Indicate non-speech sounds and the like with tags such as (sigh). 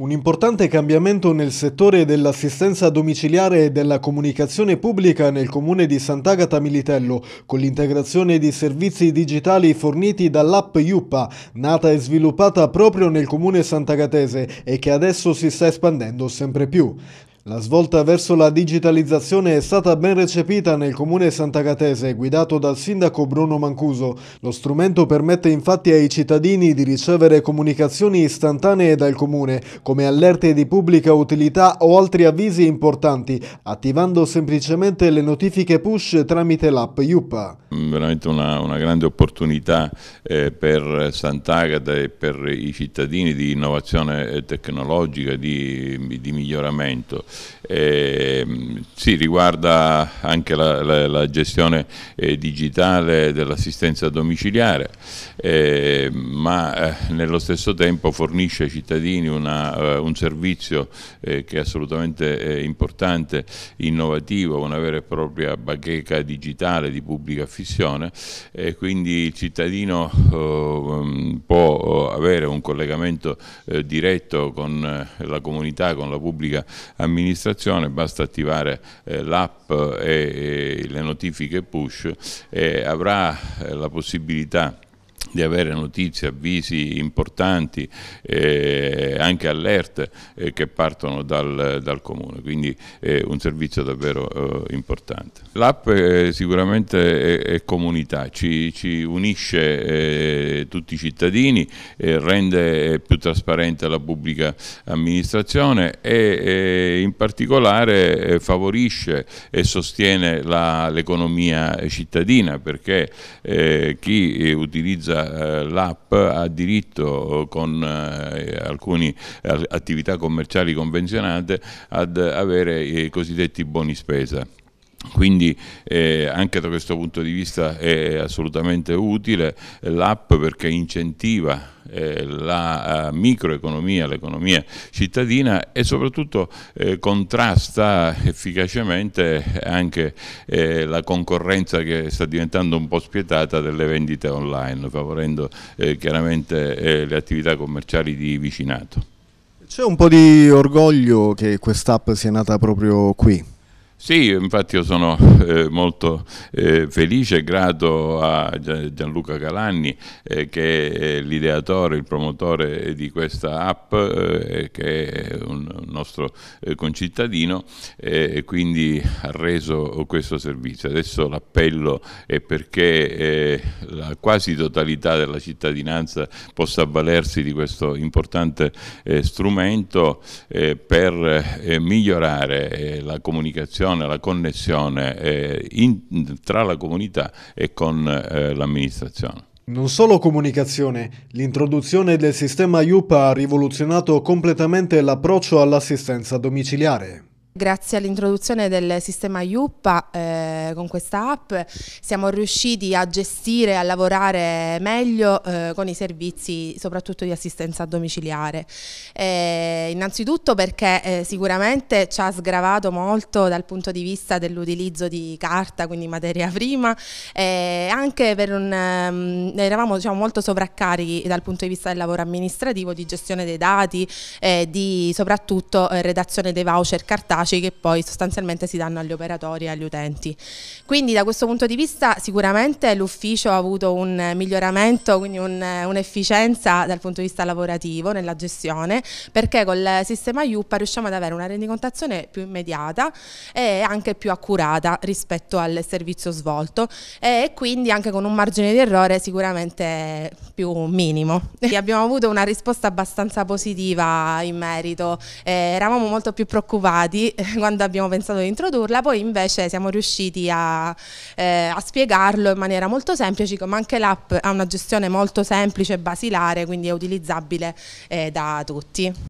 Un importante cambiamento nel settore dell'assistenza domiciliare e della comunicazione pubblica nel comune di Sant'Agata Militello, con l'integrazione di servizi digitali forniti dall'app Iuppa, nata e sviluppata proprio nel comune santagatese e che adesso si sta espandendo sempre più. La svolta verso la digitalizzazione è stata ben recepita nel comune santagatese, guidato dal sindaco Bruno Mancuso. Lo strumento permette infatti ai cittadini di ricevere comunicazioni istantanee dal comune, come allerte di pubblica utilità o altri avvisi importanti, attivando semplicemente le notifiche push tramite l'app IUPA. Mm, veramente una, una grande opportunità eh, per Sant'Agata e per i cittadini di innovazione tecnologica, di, di miglioramento. Eh, sì, riguarda anche la, la, la gestione eh, digitale dell'assistenza domiciliare, ehm, eh, ma nello stesso tempo fornisce ai cittadini una, uh, un servizio eh, che è assolutamente eh, importante, innovativo, una vera e propria bacheca digitale di pubblica affissione, quindi il cittadino uh, un collegamento eh, diretto con eh, la comunità, con la pubblica amministrazione, basta attivare eh, l'app e, e, le notifiche push e avrà eh, la possibilità di avere notizie, avvisi importanti, eh, anche alert eh, che partono dal, dal comune, quindi eh, un servizio davvero eh, importante. L'app eh, sicuramente è, è, comunità, ci, ci unisce eh, tutti i cittadini, rende più trasparente la pubblica amministrazione e in particolare favorisce e sostiene l'economia cittadina perché chi utilizza eh, l'app ha diritto con eh, alcune eh, attività commerciali convenzionate ad avere i cosiddetti buoni spesa quindi eh, anche da questo punto di vista è assolutamente utile l'app perché incentiva eh, la eh, microeconomia, l'economia cittadina e soprattutto eh, contrasta efficacemente anche eh, la concorrenza che sta diventando un po' spietata delle vendite online, favorendo eh, chiaramente le attività commerciali di vicinato. C'è un po' di orgoglio che quest'app sia nata proprio qui. Sì, infatti io sono eh, molto eh, felice e grato a Gianluca Calanni eh, che è l'ideatore, il promotore di questa app eh, che è un nostro eh, concittadino eh, e quindi ha reso questo servizio. Adesso l'appello è perché la quasi totalità della cittadinanza possa avvalersi di questo importante strumento per migliorare la comunicazione relazione, la connessione eh, in, tra la comunità e con eh, l'amministrazione. Non solo comunicazione, l'introduzione del sistema IUPA ha rivoluzionato completamente l'approccio all'assistenza domiciliare. Grazie all'introduzione del sistema IUPPA eh, con questa app siamo riusciti a gestire, e a lavorare meglio eh, con i servizi soprattutto di assistenza domiciliare. Eh, innanzitutto perché eh, sicuramente ci ha sgravato molto dal punto di vista dell'utilizzo di carta, quindi materia (laughs) prima, anche per un, ehm, eravamo diciamo, molto sovraccarichi dal punto di vista del lavoro amministrativo, di gestione dei dati, eh, di soprattutto eh, redazione dei voucher cartacei efficaci che poi sostanzialmente si danno agli operatori e agli utenti. Quindi da questo punto di vista sicuramente l'ufficio ha avuto un miglioramento, quindi un, un'efficienza dal punto di vista lavorativo nella gestione, perché col sistema IUPA riusciamo ad avere una rendicontazione più immediata e anche più accurata rispetto al servizio svolto e quindi anche con un margine di errore sicuramente più minimo. E abbiamo avuto una risposta abbastanza positiva in merito, eh, eravamo molto più preoccupati (laughs) quando abbiamo pensato di introdurla, poi invece siamo riusciti a, eh, a spiegarlo in maniera molto semplice, come anche l'app ha una gestione molto semplice e basilare, quindi è utilizzabile eh, da tutti.